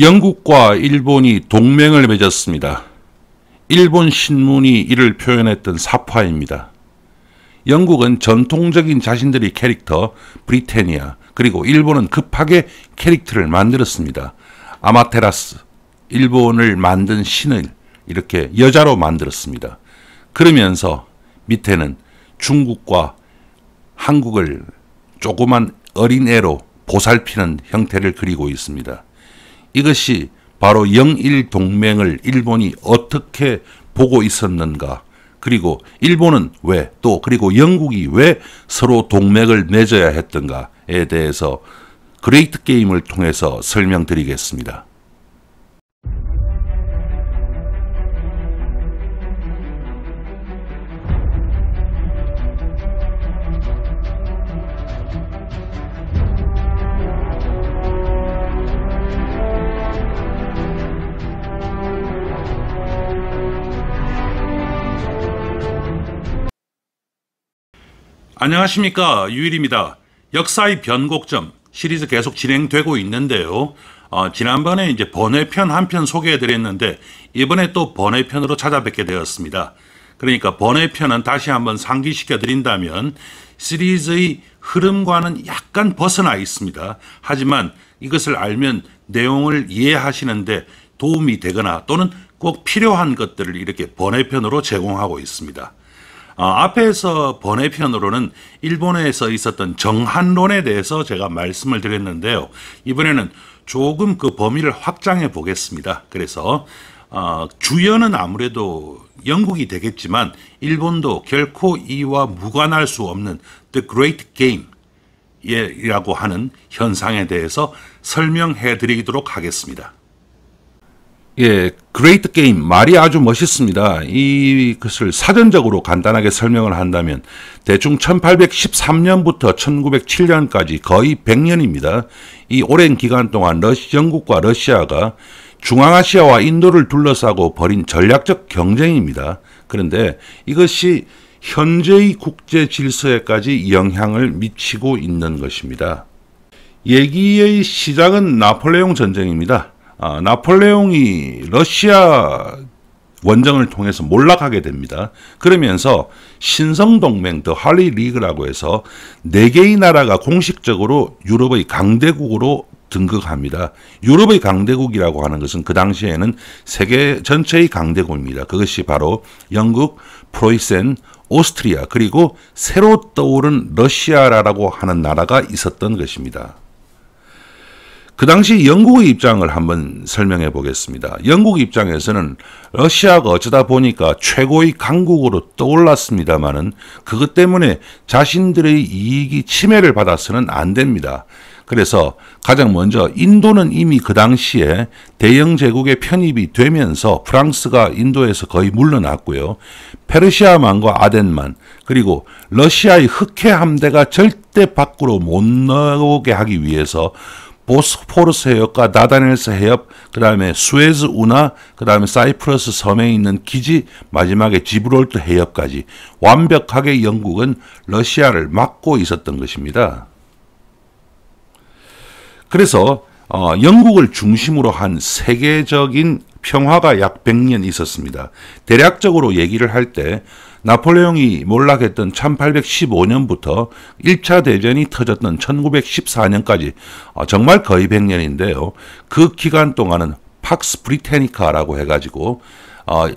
영국과 일본이 동맹을 맺었습니다. 일본 신문이 이를 표현했던 사파입니다. 영국은 전통적인 자신들의 캐릭터 브리테니아 그리고 일본은 급하게 캐릭터를 만들었습니다. 아마테라스 일본을 만든 신을 이렇게 여자로 만들었습니다. 그러면서 밑에는 중국과 한국을 조그만 어린애로 보살피는 형태를 그리고 있습니다. 이것이 바로 영일 동맹을 일본이 어떻게 보고 있었는가 그리고 일본은 왜 또 그리고 영국이 왜 서로 동맹을 맺어야 했던가에 대해서 그레이트 게임을 통해서 설명드리겠습니다. 안녕하십니까 유일입니다. 역사의 변곡점 시리즈 계속 진행되고 있는데요. 어, 지난번에 이제 번외편 한편 소개해드렸는데 이번에 또 번외편으로 찾아뵙게 되었습니다. 그러니까 번외편은 다시 한번 상기시켜 드린다면 시리즈의 흐름과는 약간 벗어나 있습니다. 하지만 이것을 알면 내용을 이해하시는데 도움이 되거나 또는 꼭 필요한 것들을 이렇게 번외편으로 제공하고 있습니다. 어, 앞에서 번외편으로는 일본에서 있었던 정한론에 대해서 제가 말씀을 드렸는데요. 이번에는 조금 그 범위를 확장해 보겠습니다. 그래서 어, 주연은 아무래도 영국이 되겠지만 일본도 결코 이와 무관할 수 없는 The Great Game이라고 예, 하는 현상에 대해서 설명해 드리도록 하겠습니다. 예, 그레이트 게임 말이 아주 멋있습니다. 이것을 사전적으로 간단하게 설명을 한다면 대충 1813년부터 1907년까지 거의 100년입니다. 이 오랜 기간 동안 러시 영국과 러시아가 중앙아시아와 인도를 둘러싸고 벌인 전략적 경쟁입니다. 그런데 이것이 현재의 국제 질서에까지 영향을 미치고 있는 것입니다. 얘기의 시작은 나폴레옹 전쟁입니다. 아, 나폴레옹이 러시아 원정을 통해서 몰락하게 됩니다. 그러면서 신성동맹, 더 할리 리그라고 해서 네개의 나라가 공식적으로 유럽의 강대국으로 등극합니다. 유럽의 강대국이라고 하는 것은 그 당시에는 세계 전체의 강대국입니다. 그것이 바로 영국, 프로이센, 오스트리아 그리고 새로 떠오른 러시아라고 하는 나라가 있었던 것입니다. 그 당시 영국의 입장을 한번 설명해 보겠습니다. 영국 입장에서는 러시아가 어쩌다 보니까 최고의 강국으로 떠올랐습니다만은 그것 때문에 자신들의 이익이 침해를 받아서는 안 됩니다. 그래서 가장 먼저 인도는 이미 그 당시에 대영 제국의 편입이 되면서 프랑스가 인도에서 거의 물러났고요. 페르시아만과 아덴만 그리고 러시아의 흑해 함대가 절대 밖으로 못 나오게 하기 위해서 보스포르스 해협과 나다넬스 해협, 그 다음에 스웨즈 운하, 그 다음에 사이프러스 섬에 있는 기지, 마지막에 지브롤트 해협까지 완벽하게 영국은 러시아를 막고 있었던 것입니다. 그래서 어, 영국을 중심으로 한 세계적인 평화가 약 100년 있었습니다. 대략적으로 얘기를 할때 나폴레옹이 몰락했던 1815년부터 1차 대전이 터졌던 1914년까지 아, 정말 거의 100년인데요. 그 기간 동안은 팍스 브리테니카라고 해가지고 아,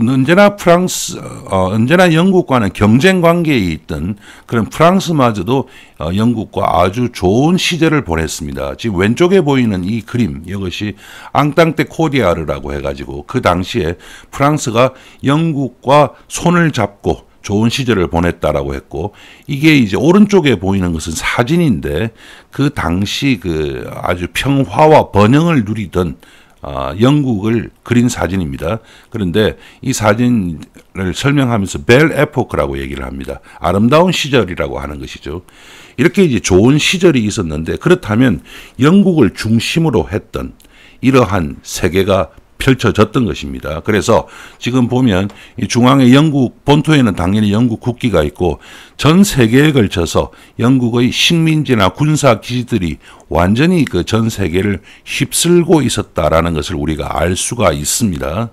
언제나 프랑스, 어, 언제나 영국과는 경쟁 관계에 있던 그런 프랑스마저도 어, 영국과 아주 좋은 시절을 보냈습니다. 지금 왼쪽에 보이는 이 그림, 이것이 앙땅떼 코디아르라고 해가지고 그 당시에 프랑스가 영국과 손을 잡고 좋은 시절을 보냈다라고 했고 이게 이제 오른쪽에 보이는 것은 사진인데 그 당시 그 아주 평화와 번영을 누리던 아, 영국을 그린 사진입니다. 그런데 이 사진을 설명하면서 벨 에포크라고 얘기를 합니다. 아름다운 시절이라고 하는 것이죠. 이렇게 이제 좋은 시절이 있었는데 그렇다면 영국을 중심으로 했던 이러한 세계가 펼쳐졌던 것입니다. 그래서 지금 보면 이중앙의 영국 본토에는 당연히 영국 국기가 있고 전 세계에 걸쳐서 영국의 식민지나 군사 기지들이 완전히 그 전 세계를 휩쓸고 있었다라는 것을 우리가 알 수가 있습니다.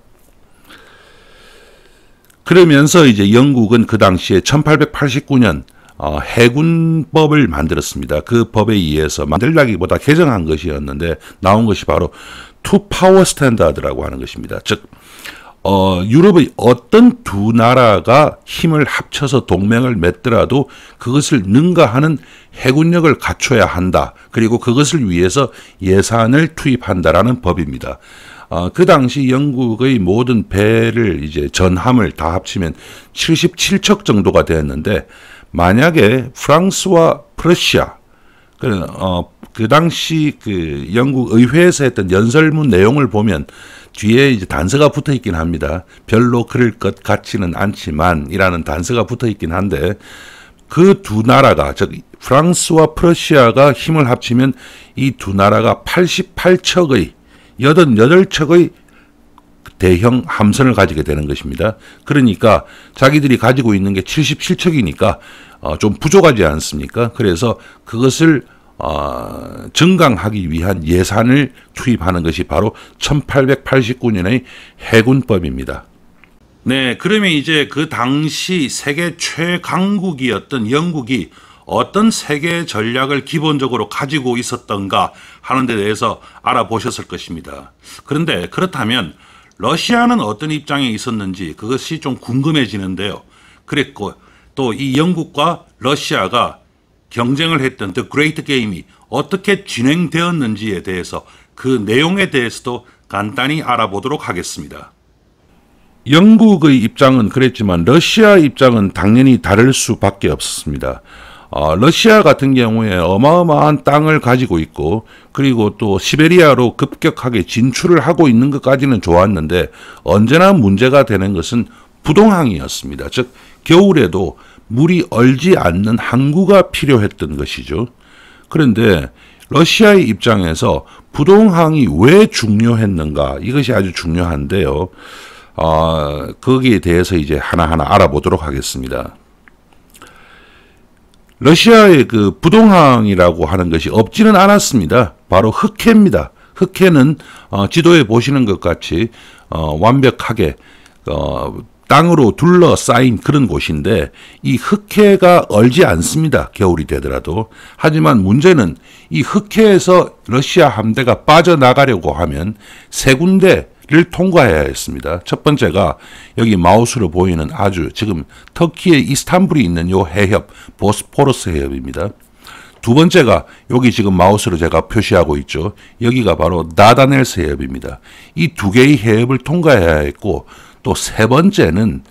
그러면서 이제 영국은 그 당시에 1889년 어, 해군법을 만들었습니다. 그 법에 의해서 만들다기보다 개정한 것이었는데 나온 것이 바로 투 파워 스탠다드라고 하는 것입니다. 즉 어, 유럽의 어떤 두 나라가 힘을 합쳐서 동맹을 맺더라도 그것을 능가하는 해군력을 갖춰야 한다. 그리고 그것을 위해서 예산을 투입한다라는 법입니다. 어, 그 당시 영국의 모든 배를 이제 전함을 다 합치면 77척 정도가 되었는데 만약에 프랑스와 프러시아 그, 어, 그 당시 그 영국 의회에서 했던 연설문 내용을 보면 뒤에 이제 단서가 붙어 있긴 합니다. 별로 그럴 것 같지는 않지만이라는 단서가 붙어 있긴 한데 그 두 나라가 즉 프랑스와 프러시아가 힘을 합치면 이 두 나라가 88척의 88척의 대형 함선을 가지게 되는 것입니다. 그러니까 자기들이 가지고 있는 게 77척이니까 어, 좀 부족하지 않습니까? 그래서 그것을 어, 증강하기 위한 예산을 투입하는 것이 바로 1889년의 해군법입니다. 네, 그러면 이제 그 당시 세계 최강국이었던 영국이 어떤 세계 전략을 기본적으로 가지고 있었던가 하는 데 대해서 알아보셨을 것입니다. 그런데 그렇다면 러시아는 어떤 입장에 있었는지 그것이 좀 궁금해지는데요. 그랬고 또 이 영국과 러시아가 경쟁을 했던 그 그레이트 게임이 어떻게 진행되었는지에 대해서 그 내용에 대해서도 간단히 알아보도록 하겠습니다. 영국의 입장은 그랬지만 러시아 입장은 당연히 다를 수밖에 없었습니다. 어, 러시아 같은 경우에 어마어마한 땅을 가지고 있고 그리고 또 시베리아로 급격하게 진출을 하고 있는 것까지는 좋았는데 언제나 문제가 되는 것은 부동항이었습니다. 즉 겨울에도 물이 얼지 않는 항구가 필요했던 것이죠. 그런데 러시아의 입장에서 부동항이 왜 중요했는가 이것이 아주 중요한데요. 어, 거기에 대해서 이제 하나하나 알아보도록 하겠습니다. 러시아의 그 부동항이라고 하는 것이 없지는 않았습니다. 바로 흑해입니다. 흑해는 어, 지도에 보시는 것 같이 어, 완벽하게 어, 땅으로 둘러싸인 그런 곳인데 이 흑해가 얼지 않습니다. 겨울이 되더라도. 하지만 문제는 이 흑해에서 러시아 함대가 빠져나가려고 하면 세 군데 를 통과해야 했습니다. 첫 번째가 여기 마우스로 보이는 아주 지금 터키의 이스탄불이 있는 요 해협 보스포러스 해협입니다. 두 번째가 여기 지금 마우스로 제가 표시하고 있죠. 여기가 바로 나다넬스 해협입니다. 이 두 개의 해협을 통과해야 했고 또 세 번째는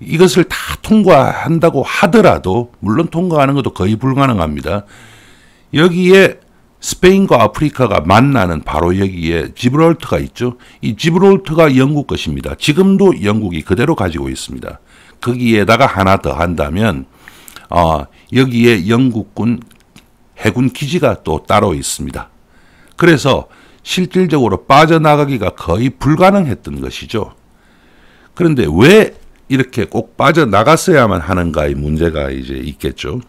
이것을 다 통과한다고 하더라도 물론 통과하는 것도 거의 불가능합니다. 여기에 스페인과 아프리카가 만나는 바로 여기에 지브롤트가 있죠. 이 지브롤트가 영국 것입니다. 지금도 영국이 그대로 가지고 있습니다. 거기에다가 하나 더 한다면 어, 여기에 영국군 해군 기지가 또 따로 있습니다. 그래서 실질적으로 빠져나가기가 거의 불가능했던 것이죠. 그런데 왜 이렇게 꼭 빠져나갔어야만 하는가의 문제가 이제 있겠죠.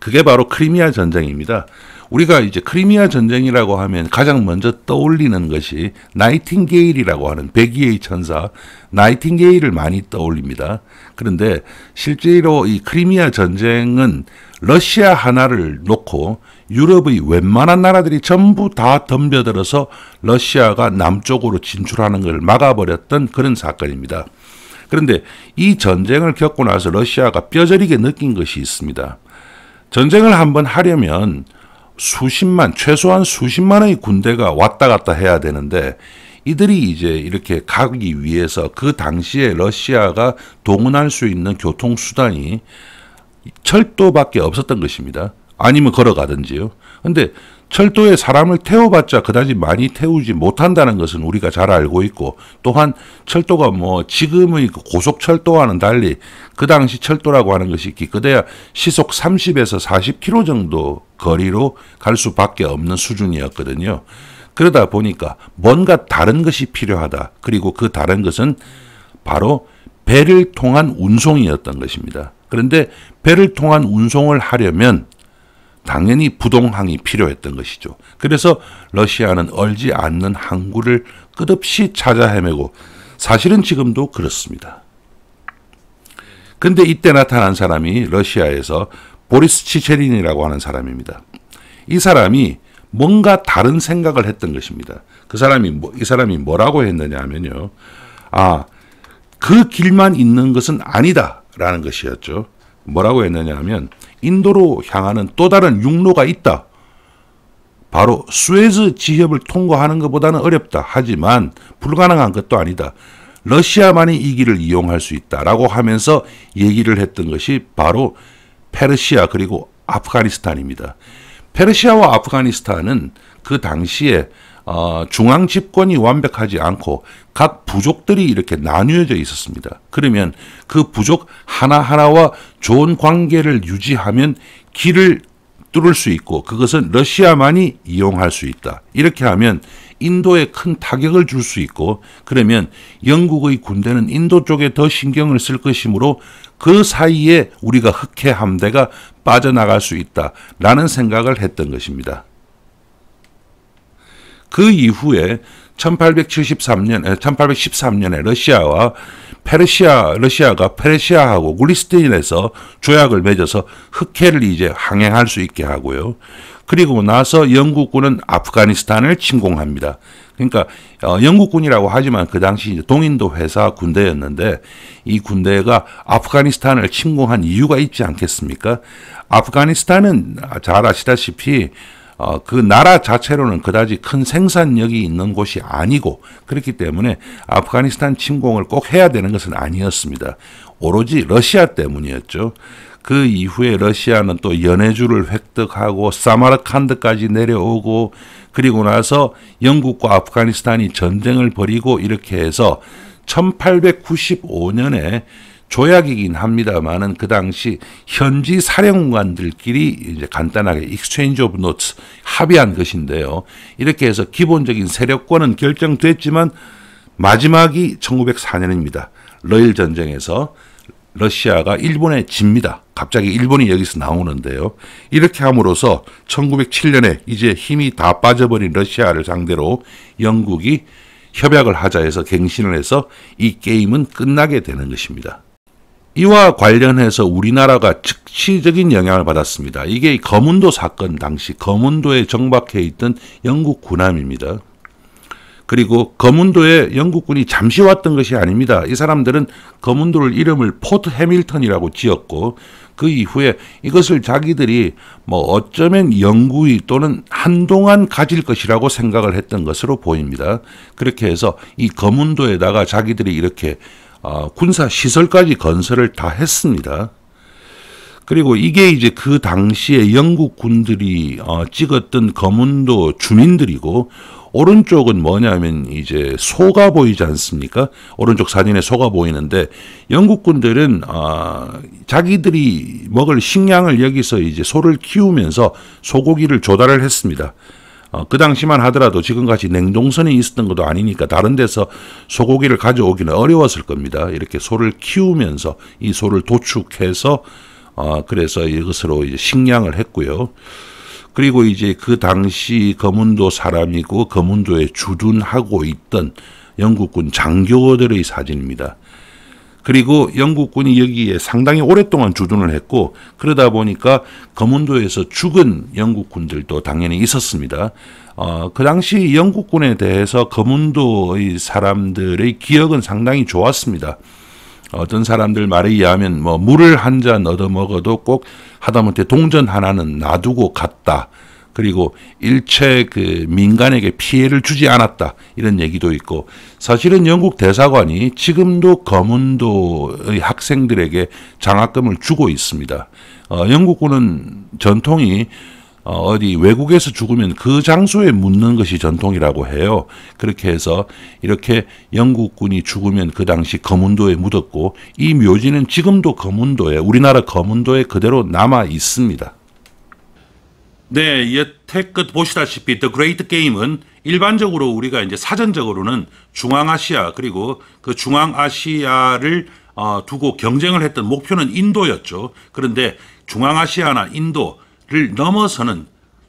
그게 바로 크리미아 전쟁입니다. 우리가 이제 크리미아 전쟁이라고 하면 가장 먼저 떠올리는 것이 나이팅게일이라고 하는 백의의 천사 나이팅게일을 많이 떠올립니다. 그런데 실제로 이 크리미아 전쟁은 러시아 하나를 놓고 유럽의 웬만한 나라들이 전부 다 덤벼들어서 러시아가 남쪽으로 진출하는 것을 막아버렸던 그런 사건입니다. 그런데 이 전쟁을 겪고 나서 러시아가 뼈저리게 느낀 것이 있습니다. 전쟁을 한번 하려면 수십만 최소한 수십만의 군대가 왔다 갔다 해야 되는데 이들이 이제 이렇게 가기 위해서 그 당시에 러시아가 동원할 수 있는 교통 수단이 철도밖에 없었던 것입니다. 아니면 걸어가든지요. 근데 철도에 사람을 태워봤자 그다지 많이 태우지 못한다는 것은 우리가 잘 알고 있고 또한 철도가 뭐 지금의 그 고속 철도와는 달리 그 당시 철도라고 하는 것이 기껏해야 시속 30에서 40km 정도 거리로 갈 수밖에 없는 수준이었거든요. 그러다 보니까 뭔가 다른 것이 필요하다. 그리고 그 다른 것은 바로 배를 통한 운송이었던 것입니다. 그런데 배를 통한 운송을 하려면 당연히 부동항이 필요했던 것이죠. 그래서 러시아는 얼지 않는 항구를 끝없이 찾아 헤매고 사실은 지금도 그렇습니다. 근데 이때 나타난 사람이 러시아에서 보리스 치체린이라고 하는 사람입니다. 이 사람이 뭔가 다른 생각을 했던 것입니다. 그 사람이 뭐, 이 사람이 뭐라고 했느냐 하면요. 아, 그 길만 있는 것은 아니다라는 것이었죠. 뭐라고 했느냐 하면 인도로 향하는 또 다른 육로가 있다. 바로 스웨즈 지협을 통과하는 것보다는 어렵다. 하지만 불가능한 것도 아니다. 러시아만이 이 길을 이용할 수 있다라고 하면서 얘기를 했던 것이 바로 페르시아 그리고 아프가니스탄입니다. 페르시아와 아프가니스탄은 그 당시에 어, 중앙 집권이 완벽하지 않고 각 부족들이 이렇게 나뉘어져 있었습니다. 그러면 그 부족 하나하나와 좋은 관계를 유지하면 길을 뚫을 수 있고 그것은 러시아만이 이용할 수 있다. 이렇게 하면 인도에 큰 타격을 줄 수 있고 그러면 영국의 군대는 인도 쪽에 더 신경을 쓸 것이므로 그 사이에 우리가 흑해 함대가 빠져나갈 수 있다라는 생각을 했던 것입니다. 그 이후에 1873년, 1813년에 러시아와 페르시아, 러시아가 페르시아하고 굴리스틴에서 조약을 맺어서 흑해를 이제 항행할 수 있게 하고요. 그리고 나서 영국군은 아프가니스탄을 침공합니다. 그러니까 어, 영국군이라고 하지만 그 당시 동인도 회사 군대였는데 이 군대가 아프가니스탄을 침공한 이유가 있지 않겠습니까? 아프가니스탄은 잘 아시다시피 어, 그 나라 자체로는 그다지 큰 생산력이 있는 곳이 아니고 그렇기 때문에 아프가니스탄 침공을 꼭 해야 되는 것은 아니었습니다. 오로지 러시아 때문이었죠. 그 이후에 러시아는 또 연해주를 획득하고 사마르칸드까지 내려오고 그리고 나서 영국과 아프가니스탄이 전쟁을 벌이고 이렇게 해서 1895년에 조약이긴 합니다만은 그 당시 현지 사령관들끼리 이제 간단하게 익스체인지 오브 노츠 합의한 것인데요. 이렇게 해서 기본적인 세력권은 결정됐지만 마지막이 1904년입니다. 러일 전쟁에서 러시아가 일본에 집니다. 갑자기 일본이 여기서 나오는데요. 이렇게 함으로써 1907년에 이제 힘이 다 빠져버린 러시아를 상대로 영국이 협약을 하자 해서 갱신을 해서 이 게임은 끝나게 되는 것입니다. 이와 관련해서 우리나라가 즉시적인 영향을 받았습니다. 이게 거문도 사건 당시 거문도에 정박해 있던 영국 군함입니다. 그리고 거문도에 영국군이 잠시 왔던 것이 아닙니다. 이 사람들은 거문도를 이름을 포트 해밀턴이라고 지었고 그 이후에 이것을 자기들이 뭐 어쩌면 영구히 또는 한동안 가질 것이라고 생각을 했던 것으로 보입니다. 그렇게 해서 이 거문도에다가 자기들이 이렇게 어, 군사 시설까지 건설을 다 했습니다. 그리고 이게 이제 그 당시에 영국 군들이 어, 찍었던 거문도 주민들이고 오른쪽은 뭐냐면 이제 소가 보이지 않습니까? 오른쪽 사진에 소가 보이는데 영국 군들은 어, 자기들이 먹을 식량을 여기서 이제 소를 키우면서 소고기를 조달을 했습니다. 어, 그 당시만 하더라도 지금같이 냉동선이 있었던 것도 아니니까 다른 데서 소고기를 가져오기는 어려웠을 겁니다. 이렇게 소를 키우면서 이 소를 도축해서 어, 그래서 이것으로 이제 식량을 했고요. 그리고 이제 그 당시 거문도 사람이고 거문도에 주둔하고 있던 영국군 장교들의 사진입니다. 그리고 영국군이 여기에 상당히 오랫동안 주둔을 했고 그러다 보니까 거문도에서 죽은 영국군들도 당연히 있었습니다. 어, 그 당시 영국군에 대해서 거문도의 사람들의 기억은 상당히 좋았습니다. 어떤 사람들 말에 의하면 뭐 물을 한 잔 얻어 먹어도 꼭 하다못해 동전 하나는 놔두고 갔다. 그리고 일체 그 민간에게 피해를 주지 않았다 이런 얘기도 있고 사실은 영국 대사관이 지금도 거문도의 학생들에게 장학금을 주고 있습니다. 어, 영국군은 전통이 어, 어디 외국에서 죽으면 그 장소에 묻는 것이 전통이라고 해요. 그렇게 해서 이렇게 영국군이 죽으면 그 당시 거문도에 묻었고 이 묘지는 지금도 거문도에 우리나라 거문도에 그대로 남아 있습니다. 네, 여태껏 보시다시피 The Great Game은 일반적으로 우리가 이제 사전적으로는 중앙아시아 그리고 그 중앙아시아를 어, 두고 경쟁을 했던 목표는 인도였죠. 그런데 중앙아시아나 인도를 넘어서는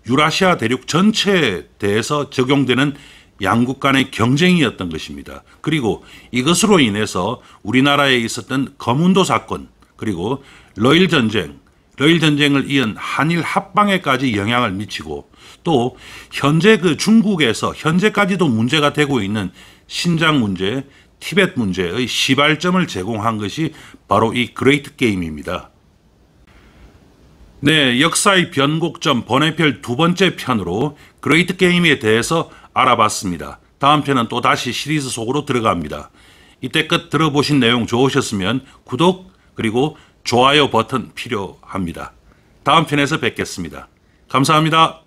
유라시아 대륙 전체에 대해서 적용되는 양국 간의 경쟁이었던 것입니다. 그리고 이것으로 인해서 우리나라에 있었던 거문도 사건 그리고 러일 전쟁 러일 전쟁을 이은 한일 합방에까지 영향을 미치고 또 현재 그 중국에서 현재까지도 문제가 되고 있는 신장 문제, 티벳 문제의 시발점을 제공한 것이 바로 이 그레이트 게임입니다. 네, 역사의 변곡점 번외편 두 번째 편으로 그레이트 게임에 대해서 알아봤습니다. 다음 편은 또 다시 시리즈 속으로 들어갑니다. 이때끝 들어보신 내용 좋으셨으면 구독 그리고 좋아요 버튼 필요합니다. 다음 편에서 뵙겠습니다. 감사합니다.